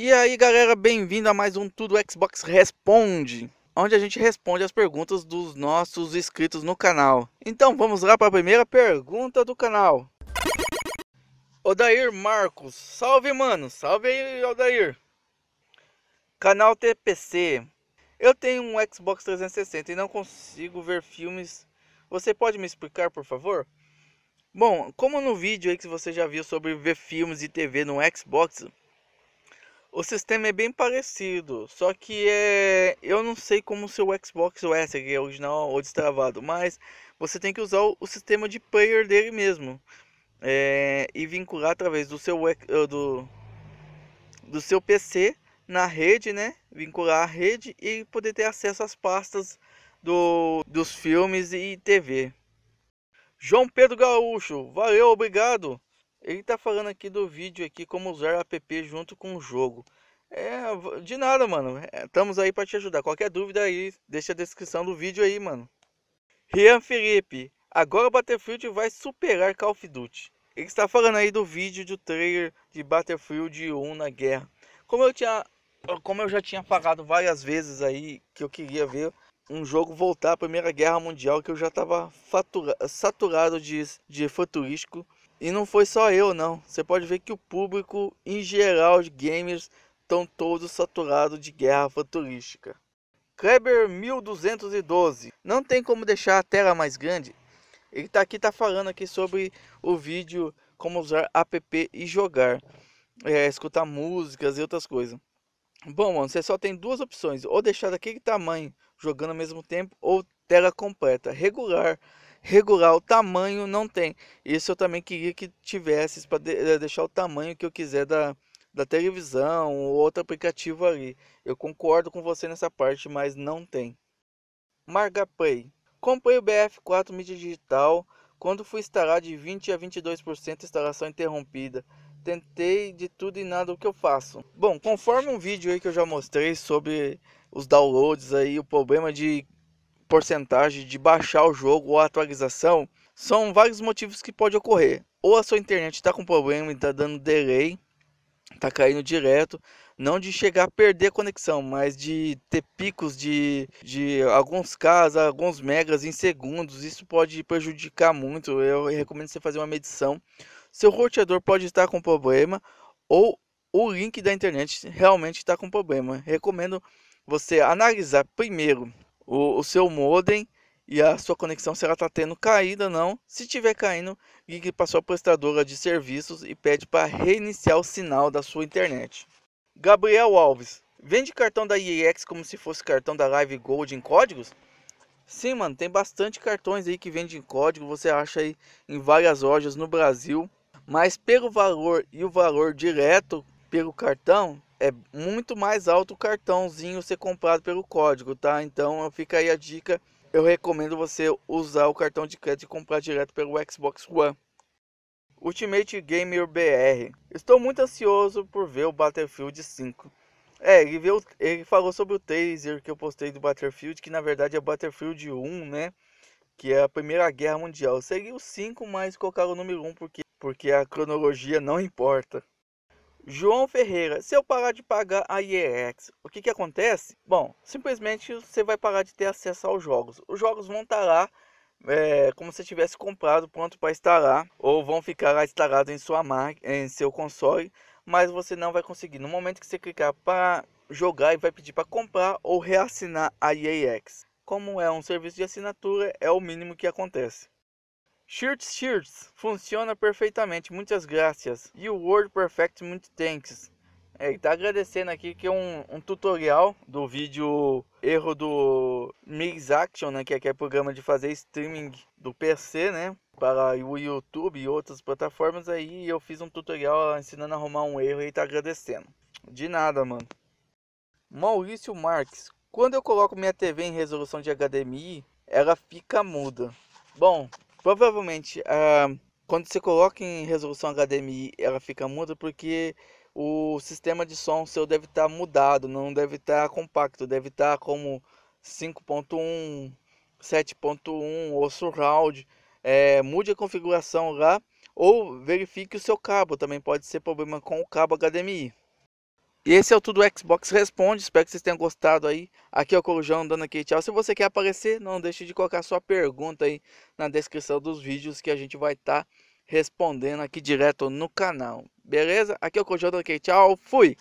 E aí galera, bem-vindo a mais um Tudo Xbox Responde, onde a gente responde as perguntas dos nossos inscritos no canal. Então vamos lá para a primeira pergunta do canal. Odair Marcos, salve mano, salve aí Odair. Canal TPC, eu tenho um Xbox 360 e não consigo ver filmes, você pode me explicar por favor? Bom, como no vídeo aí que você já viu sobre ver filmes e TV no Xbox, o sistema é bem parecido, só que é, eu não sei como o seu Xbox OS é original ou destravado, mas você tem que usar o, o sistema de player dele mesmo é, e vincular através do seu eh, do, do seu PC na rede, né? Vincular a rede e poder ter acesso às pastas do, dos filmes e TV. João Pedro Gaúcho, valeu, obrigado. Ele tá falando aqui do vídeo aqui como usar o app junto com o jogo. É, de nada, mano. Estamos é, aí para te ajudar. Qualquer dúvida aí, deixa a descrição do vídeo aí, mano. Rian Felipe, agora o Battlefield vai superar Call of Duty. Ele está falando aí do vídeo do trailer de Battlefield 1 na guerra. Como eu tinha, como eu já tinha falado várias vezes aí que eu queria ver um jogo voltar à Primeira Guerra Mundial, que eu já estava saturado de, de futurístico e não foi só eu, não. Você pode ver que o público, em geral, os gamers estão todos saturados de guerra futurística. Kleber 1212. Não tem como deixar a tela mais grande. Ele tá aqui tá falando aqui sobre o vídeo como usar app e jogar, é, escutar músicas e outras coisas. Bom, mano, você só tem duas opções: ou deixar daquele tamanho jogando ao mesmo tempo, ou tela completa regular regular o tamanho não tem. Isso eu também queria que tivesse para eh, deixar o tamanho que eu quiser da, da televisão ou outro aplicativo ali. Eu concordo com você nessa parte, mas não tem. Margapay Comprei o BF4 mídia digital quando fui instalar de 20 a 22% instalação interrompida. Tentei de tudo e nada o que eu faço. Bom, conforme um vídeo aí que eu já mostrei sobre os downloads aí, o problema de porcentagem de baixar o jogo ou a atualização, são vários motivos que pode ocorrer. Ou a sua internet está com problema e está dando delay, está caindo direto, não de chegar a perder a conexão, mas de ter picos de, de alguns casos, alguns megas em segundos. Isso pode prejudicar muito. Eu recomendo você fazer uma medição. Seu roteador pode estar com problema ou o link da internet realmente está com problema. Recomendo você analisar primeiro o, o seu modem e a sua conexão se ela está tendo caída não. Se tiver caindo, ligue para sua prestadora de serviços e pede para reiniciar o sinal da sua internet. Gabriel Alves, vende cartão da IEX como se fosse cartão da Live Gold em códigos? Sim, mano, tem bastante cartões aí que vende em código, você acha aí em várias lojas no Brasil, mas pelo valor e o valor direto pelo cartão, é muito mais alto o cartãozinho ser comprado pelo código, tá? Então fica aí a dica. Eu recomendo você usar o cartão de crédito e comprar direto pelo Xbox One. Ultimate Gamer BR. Estou muito ansioso por ver o Battlefield 5. É, ele, viu, ele falou sobre o taser que eu postei do Battlefield, que na verdade é Battlefield 1, né? Que é a Primeira Guerra Mundial. Seria o 5, mas colocaram o número 1 porque, porque a cronologia não importa. João Ferreira, se eu parar de pagar a IEX, o que, que acontece? Bom, simplesmente você vai parar de ter acesso aos jogos. Os jogos vão estar lá é, como se tivesse comprado pronto para instalar, ou vão ficar lá instalados em sua máquina, em seu console, mas você não vai conseguir. No momento que você clicar para jogar, e vai pedir para comprar ou reassinar a IEX. Como é um serviço de assinatura, é o mínimo que acontece. Shirts, shirts, funciona perfeitamente, muitas graças. E o Word Perfect, muito thanks. É, ele tá agradecendo aqui que é um, um, tutorial do vídeo erro do Mix Action, né? Que é, aquele é programa de fazer streaming do PC, né? Para o YouTube e outras plataformas aí. Eu fiz um tutorial ensinando a arrumar um erro e tá agradecendo. De nada, mano. Maurício Marques. Quando eu coloco minha TV em resolução de HDMI, ela fica muda. Bom, Provavelmente, ah, quando você coloca em resolução HDMI, ela fica muda porque o sistema de som seu deve estar tá mudado, não deve estar tá compacto, deve estar tá como 5.1, 7.1 ou surround. É, mude a configuração lá ou verifique o seu cabo, também pode ser problema com o cabo HDMI. E esse é o Tudo Xbox Responde. Espero que vocês tenham gostado aí. Aqui é o Corujão dando aqui tchau. Se você quer aparecer, não deixe de colocar sua pergunta aí na descrição dos vídeos que a gente vai estar tá respondendo aqui direto no canal. Beleza? Aqui é o Corujão dando aqui tchau. Fui!